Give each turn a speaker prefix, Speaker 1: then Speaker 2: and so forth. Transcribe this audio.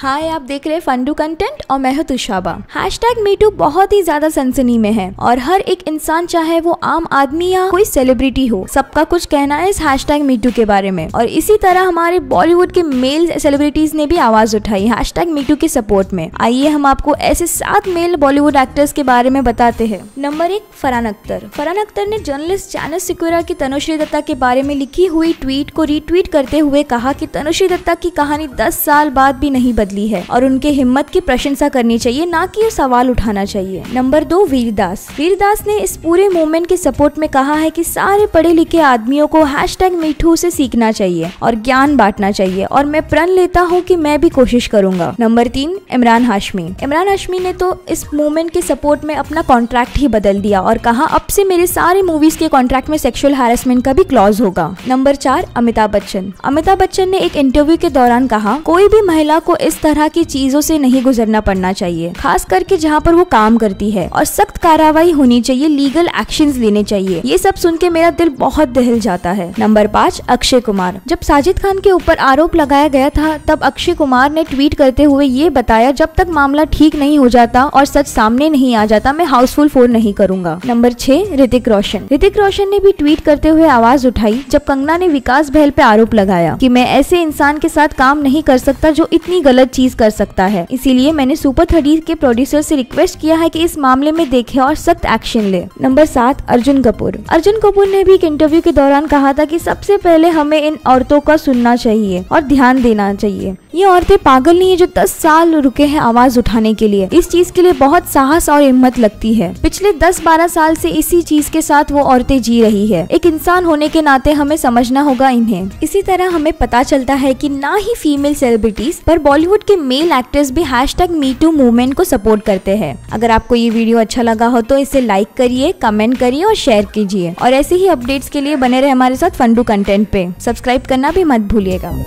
Speaker 1: हाय आप देख रहे हैं फंडू कंटेंट और मैं हूं तुषाबा हैश टैग मीटू बहुत ही ज्यादा सनसनी में है और हर एक इंसान चाहे वो आम आदमी या कोई सेलिब्रिटी हो सबका कुछ कहना है इस हैश टैग मीटू के बारे में और इसी तरह हमारे बॉलीवुड के मेल सेलिब्रिटीज ने भी आवाज उठाई हैश टैग मीटू के सपोर्ट में आइए हम आपको ऐसे सात मेल बॉलीवुड एक्टर्स के बारे में बताते हैं नंबर एक फरहान अख्तर फरहान अख्तर ने जर्नलिस्ट चैनल सिकुरा की तनुश्री दत्ता के बारे में लिखी हुई ट्वीट को रिट्वीट करते हुए कहा की तनुश्री दत्ता की कहानी दस साल बाद भी नहीं बदली बदली है और उनके हिम्मत की प्रशंसा करनी चाहिए ना कि सवाल उठाना चाहिए नंबर दो वीरदास वीरदास ने इस पूरे मूवमेंट के सपोर्ट में कहा है कि सारे पढ़े लिखे आदमियों को हैश टैग मीठू ऐसी सीखना चाहिए और ज्ञान बांटना चाहिए और मैं प्रण लेता हूँ की मैं भी कोशिश करूंगा नंबर तीन इमरान हाशमी इमरान हाशमी ने तो इस मूवमेंट के सपोर्ट में अपना कॉन्ट्रैक्ट ही बदल दिया और कहा अब से मेरे सारे मूवीज के कॉन्ट्रैक्ट में सेक्सुअल हैरेसमेंट का भी क्लॉज होगा नंबर चार अमिताभ बच्चन अमिताभ बच्चन ने एक इंटरव्यू के दौरान कहा कोई भी महिला को इस तरह की चीजों से नहीं गुजरना पड़ना चाहिए खास करके जहाँ पर वो काम करती है और सख्त कार्रवाई होनी चाहिए लीगल एक्शन लेने चाहिए ये सब सुन के मेरा दिल बहुत दहल जाता है नंबर पाँच अक्षय कुमार जब साजिद खान के ऊपर आरोप लगाया गया था तब अक्षय कुमार ने ट्वीट करते हुए ये बताया जब तक मामला ठीक नहीं हो जाता और सच सामने नहीं आ जाता मैं हाउसफुल फोर नहीं करूंगा नंबर छह ऋतिक रोशन ऋतिक रोशन ने भी ट्वीट करते हुए आवाज उठाई जब कंगना ने विकास बहल पे आरोप लगाया कि मैं ऐसे इंसान के साथ काम नहीं कर सकता जो इतनी गलत चीज कर सकता है इसीलिए मैंने सुपर थर्टी के प्रोड्यूसर से रिक्वेस्ट किया है कि इस मामले में देखे और सख्त एक्शन ले नंबर सात अर्जुन कपूर अर्जुन कपूर ने भी एक इंटरव्यू के दौरान कहा था की सबसे पहले हमें इन औरतों का सुनना चाहिए और ध्यान देना चाहिए ये औरतें पागल नहीं है जो दस साल रुके हैं आवाज उठाने के लिए इस चीज के लिए बहुत साहस और हिम्मत लगती है पिछले दस बारह साल से इसी चीज के साथ वो औरतें जी रही है एक इंसान होने के नाते हमें समझना होगा इन्हें इसी तरह हमें पता चलता है कि ना ही फीमेल सेलिब्रिटीज पर बॉलीवुड के मेल एक्टर्स भी hashtag me too movement को सपोर्ट करते हैं अगर आपको ये वीडियो अच्छा लगा हो तो इसे लाइक करिए कमेंट करिए और शेयर कीजिए और ऐसे ही अपडेट्स के लिए बने रहे हमारे साथ फंडू कंटेंट पे सब्सक्राइब करना भी मत भूलिएगा